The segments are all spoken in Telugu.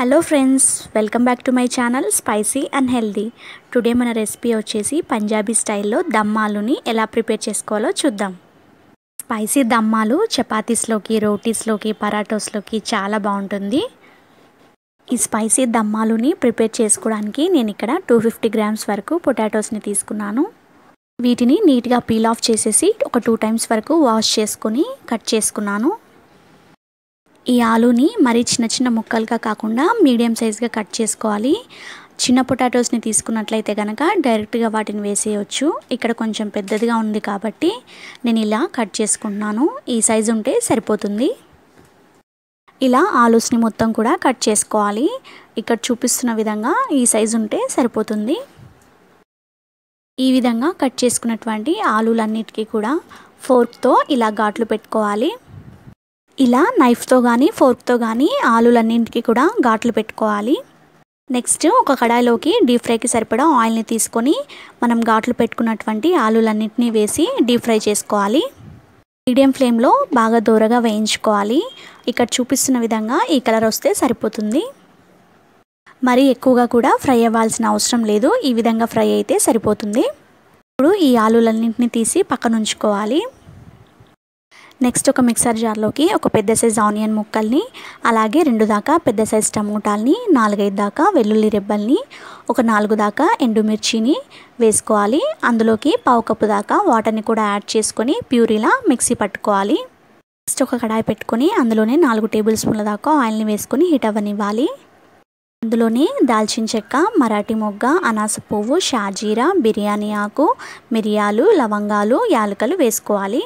hello friends welcome back to my channel spicy and healthy today మన రెసిపీ వచ్చేసి పంజాబీ స్టైల్లో దమ్మాలుని ఎలా ప్రిపేర్ చేసుకోవాలో చూద్దాం స్పైసీ దమ్మాలు చపాతీస్లోకి రోటీస్లోకి పరాటోస్లోకి చాలా బాగుంటుంది ఈ స్పైసీ దమ్మాలుని ప్రిపేర్ చేసుకోవడానికి నేను ఇక్కడ టూ ఫిఫ్టీ గ్రామ్స్ వరకు పొటాటోస్ని తీసుకున్నాను వీటిని నీట్గా పీల్ ఆఫ్ చేసేసి ఒక టూ టైమ్స్ వరకు వాష్ చేసుకొని కట్ చేసుకున్నాను ఈ ఆలూని మరీ చిన్న చిన్న ముక్కలుగా కాకుండా మీడియం సైజ్గా కట్ చేసుకోవాలి చిన్న పొటాటోస్ని తీసుకున్నట్లయితే కనుక డైరెక్ట్గా వాటిని వేసేయచ్చు ఇక్కడ కొంచెం పెద్దదిగా ఉంది కాబట్టి నేను ఇలా కట్ చేసుకుంటున్నాను ఈ సైజు ఉంటే సరిపోతుంది ఇలా ఆలూస్ని మొత్తం కూడా కట్ చేసుకోవాలి ఇక్కడ చూపిస్తున్న విధంగా ఈ సైజు ఉంటే సరిపోతుంది ఈ విధంగా కట్ చేసుకున్నటువంటి ఆలూలన్నిటికీ కూడా ఫోర్క్తో ఇలా ఘాట్లు పెట్టుకోవాలి ఇలా నైఫ్తో కానీ ఫోర్క్తో కానీ ఆలులన్నింటికి కూడా ఘాట్లు పెట్టుకోవాలి నెక్స్ట్ ఒక కడాయిలోకి డీప్ ఫ్రైకి సరిపడా ఆయిల్ని తీసుకొని మనం ఘాట్లు పెట్టుకున్నటువంటి ఆలులన్నింటినీ వేసి డీప్ ఫ్రై చేసుకోవాలి మీడియం ఫ్లేమ్లో బాగా దూరగా వేయించుకోవాలి ఇక్కడ చూపిస్తున్న విధంగా ఈ కలర్ వస్తే సరిపోతుంది మరి ఎక్కువగా కూడా ఫ్రై అవ్వాల్సిన అవసరం లేదు ఈ విధంగా ఫ్రై అయితే సరిపోతుంది ఇప్పుడు ఈ ఆలులన్నింటినీ తీసి పక్కన ఉంచుకోవాలి నెక్స్ట్ ఒక మిక్సర్ జార్లోకి ఒక పెద్ద సైజ్ ఆనియన్ ముక్కల్ని అలాగే రెండు దాకా పెద్ద సైజ్ టమోటాలని నాలుగైదు దాకా వెల్లుల్లి రెబ్బల్ని ఒక నాలుగు దాకా ఎండుమిర్చిని వేసుకోవాలి అందులోకి పావు కప్పు దాకా వాటర్ని కూడా యాడ్ చేసుకొని ప్యూరీలా మిక్సీ పట్టుకోవాలి నెక్స్ట్ ఒక కడాయి పెట్టుకొని అందులోనే నాలుగు టేబుల్ స్పూన్ల దాకా ఆయిల్ని వేసుకొని హీట్ అవ్వనివ్వాలి అందులోనే దాల్చిన చెక్క మరాఠీ మొగ్గ అనాస పువ్వు షాజీరా బిర్యానీ ఆకు మిరియాలు లవంగాలు యాలకలు వేసుకోవాలి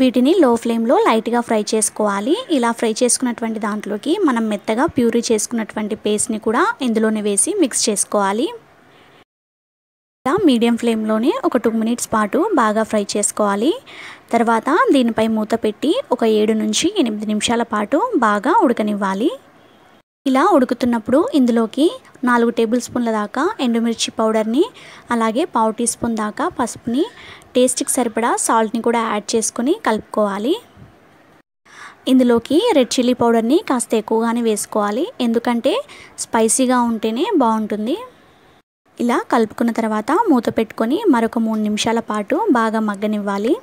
వీటిని లో ఫ్లేమ్లో లైట్గా ఫ్రై చేసుకోవాలి ఇలా ఫ్రై చేసుకున్నటువంటి దాంట్లోకి మనం మెత్తగా ప్యూరీ చేసుకున్నటువంటి పేస్ట్ని కూడా ఇందులోనే వేసి మిక్స్ చేసుకోవాలి ఇలా మీడియం ఫ్లేమ్లోనే ఒక టూ మినిట్స్ పాటు బాగా ఫ్రై చేసుకోవాలి తర్వాత దీనిపై మూత పెట్టి ఒక ఏడు నుంచి ఎనిమిది నిమిషాల పాటు బాగా ఉడకనివ్వాలి ఇలా ఉడుకుతున్నప్పుడు ఇందులోకి నాలుగు టేబుల్ స్పూన్ల దాకా ఎండుమిర్చి పౌడర్ని అలాగే పావు టీ స్పూన్ దాకా పసుపుని టేస్ట్కి సరిపడా సాల్ట్ని కూడా యాడ్ చేసుకొని కలుపుకోవాలి ఇందులోకి రెడ్ చిల్లీ పౌడర్ని కాస్త ఎక్కువగానే వేసుకోవాలి ఎందుకంటే స్పైసీగా ఉంటేనే బాగుంటుంది ఇలా కలుపుకున్న తర్వాత మూత పెట్టుకొని మరొక మూడు నిమిషాల పాటు బాగా మగ్గనివ్వాలి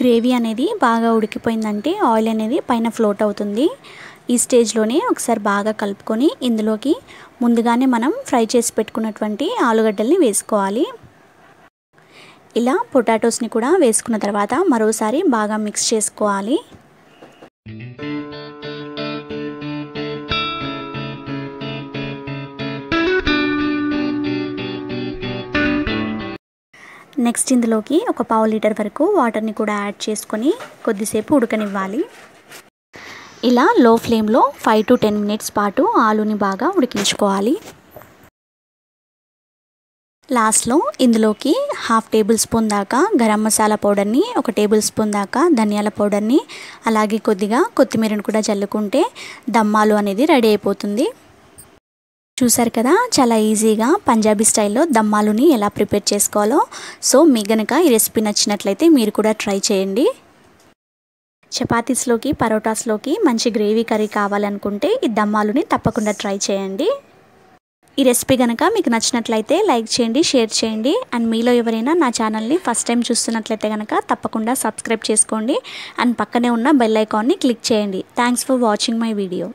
గ్రేవీ అనేది బాగా ఉడికిపోయిందంటే ఆయిల్ అనేది పైన ఫ్లోట్ అవుతుంది ఈ స్టేజ్లోనే ఒకసారి బాగా కలుపుకొని ఇందులోకి ముందుగానే మనం ఫ్రై చేసి పెట్టుకున్నటువంటి ఆలుగడ్డల్ని వేసుకోవాలి ఇలా పొటాటోస్ని కూడా వేసుకున్న తర్వాత మరోసారి బాగా మిక్స్ చేసుకోవాలి నెక్స్ట్ ఇందులోకి ఒక పావు లీటర్ వరకు వాటర్ని కూడా యాడ్ చేసుకొని కొద్దిసేపు ఉడకనివ్వాలి ఇలా లో ఫ్లేమ్లో ఫైవ్ టు టెన్ మినిట్స్ పాటు ఆలుని బాగా ఉడికించుకోవాలి లాస్ట్లో ఇందులోకి హాఫ్ టేబుల్ స్పూన్ దాకా గరం మసాలా పౌడర్ని ఒక టేబుల్ స్పూన్ దాకా ధనియాల పౌడర్ని అలాగే కొద్దిగా కొత్తిమీరను కూడా చల్లుకుంటే దమ్మాలు అనేది రెడీ అయిపోతుంది చూసారు కదా చాలా ఈజీగా పంజాబీ స్టైల్లో దమ్మాలుని ఎలా ప్రిపేర్ చేసుకోవాలో సో మీకు గనక ఈ రెసిపీ నచ్చినట్లయితే మీరు కూడా ట్రై చేయండి చపాతీస్లోకి పరోటాస్లోకి మంచి గ్రేవీ కర్రీ కావాలనుకుంటే ఈ దమ్మాలుని తప్పకుండా ట్రై చేయండి ఈ రెసిపీ కనుక మీకు నచ్చినట్లయితే లైక్ చేయండి షేర్ చేయండి అండ్ మీలో ఎవరైనా నా ఛానల్ని ఫస్ట్ టైం చూస్తున్నట్లయితే కనుక తప్పకుండా సబ్స్క్రైబ్ చేసుకోండి అండ్ పక్కనే ఉన్న బెల్ ఐకాన్ని క్లిక్ చేయండి thanks for watching my video